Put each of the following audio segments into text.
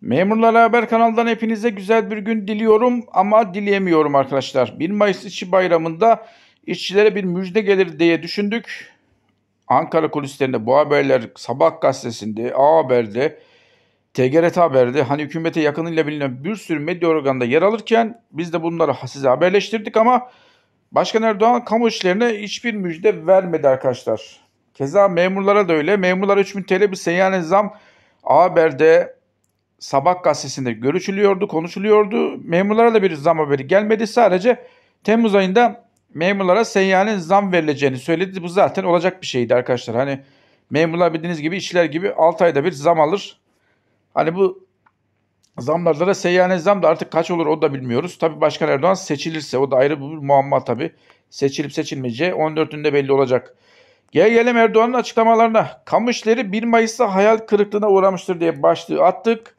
Memurlara Haber kanalından hepinize güzel bir gün diliyorum ama dileyemiyorum arkadaşlar. 1 Mayıs İşçi Bayramı'nda işçilere bir müjde gelir diye düşündük. Ankara kulislerinde bu haberler Sabah gazetesinde, A Haber'de, TGRT Haber'de hani hükümete yakınıyla bilinen bir sürü medya organında yer alırken biz de bunları size haberleştirdik ama Başkan Erdoğan kamu işlerine hiçbir müjde vermedi arkadaşlar. Keza memurlara da öyle. Memurlara 3000 TL bir seyyanen zam A Haber'de, Sabah gazetesinde görüşülüyordu, konuşuluyordu. Memurlara da bir zam haberi gelmedi. Sadece Temmuz ayında memurlara seyyanen zam verileceğini söyledi. Bu zaten olacak bir şeydi arkadaşlar. Hani memurlar bildiğiniz gibi işçiler gibi 6 ayda bir zam alır. Hani bu zamlarda da seyyane zam da artık kaç olur o da bilmiyoruz. Tabii Başkan Erdoğan seçilirse o da ayrı bir muamma tabii. Seçilip seçilmeyeceği 14'ünde belli olacak. Gel gelelim Erdoğan'ın açıklamalarına. kamışları işleri 1 Mayıs'ta hayal kırıklığına uğramıştır diye başlığı attık.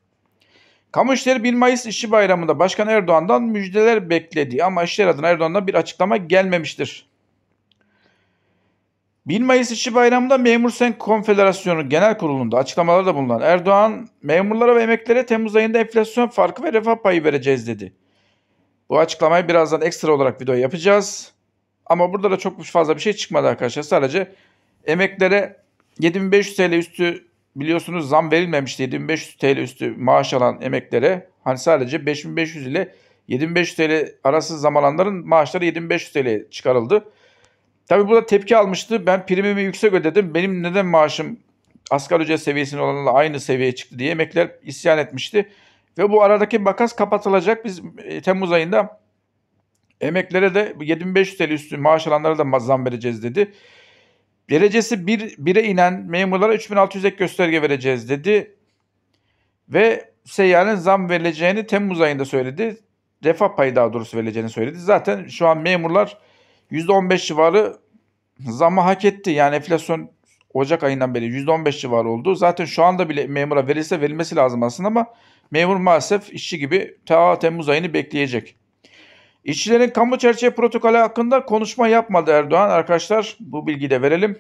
Kamu işleri 1 Mayıs İşçi Bayramı'nda Başkan Erdoğan'dan müjdeler bekledi ama işler adına Erdoğan'dan bir açıklama gelmemiştir. 1 Mayıs İşçi Bayramı'nda Memur Sen Konfederasyonu Genel Kurulu'nda açıklamalarda bulunan Erdoğan, memurlara ve emeklilere Temmuz ayında enflasyon farkı ve refah payı vereceğiz dedi. Bu açıklamayı birazdan ekstra olarak video yapacağız. Ama burada da çok fazla bir şey çıkmadı arkadaşlar. Sadece emeklere 7500 TL üstü biliyorsunuz zam verilmemişti 7500 TL üstü maaş alan emeklere. Hani sadece 5500 ile 7500 TL arası zam alanların maaşları 7500 TL çıkarıldı. Tabi burada tepki almıştı. Ben primimi yüksek ödedim. Benim neden maaşım asgari ücret seviyesinin olanla aynı seviyeye çıktı diye emekler isyan etmişti. Ve bu aradaki makas kapatılacak. Biz e, Temmuz ayında emeklere de 7500 TL üstü maaş alanlara da zam vereceğiz dedi. Derecesi bir bire inen memurlara 3600 ek gösterge vereceğiz dedi. Ve seyyanen zam verileceğini Temmuz ayında söyledi. Refah payı daha doğrusu verileceğini söyledi. Zaten şu an memurlar %15 civarı zamı hak etti. Yani enflasyon Ocak ayından beri %15 civarı oldu. Zaten şu anda bile memura verilse verilmesi lazım aslında ama memur maalesef işçi gibi ta Temmuz ayını bekleyecek. İşçilerin kamu çerçeve protokolü hakkında konuşma yapmadı Erdoğan. Arkadaşlar bu bilgiyi de verelim.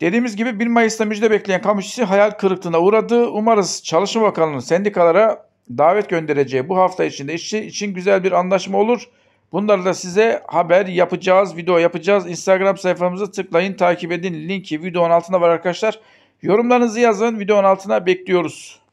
Dediğimiz gibi 1 Mayıs'ta müjde bekleyen kamu işçisi hayal kırıklığına uğradı. Umarız Çalışma Bakanlığı'nın sendikalara davet göndereceği bu hafta içinde işçi için güzel bir anlaşma olur. Bunları da size haber yapacağız, video yapacağız. Instagram sayfamızı tıklayın, takip edin. Linki videonun altına var arkadaşlar. Yorumlarınızı yazın, videonun altına bekliyoruz.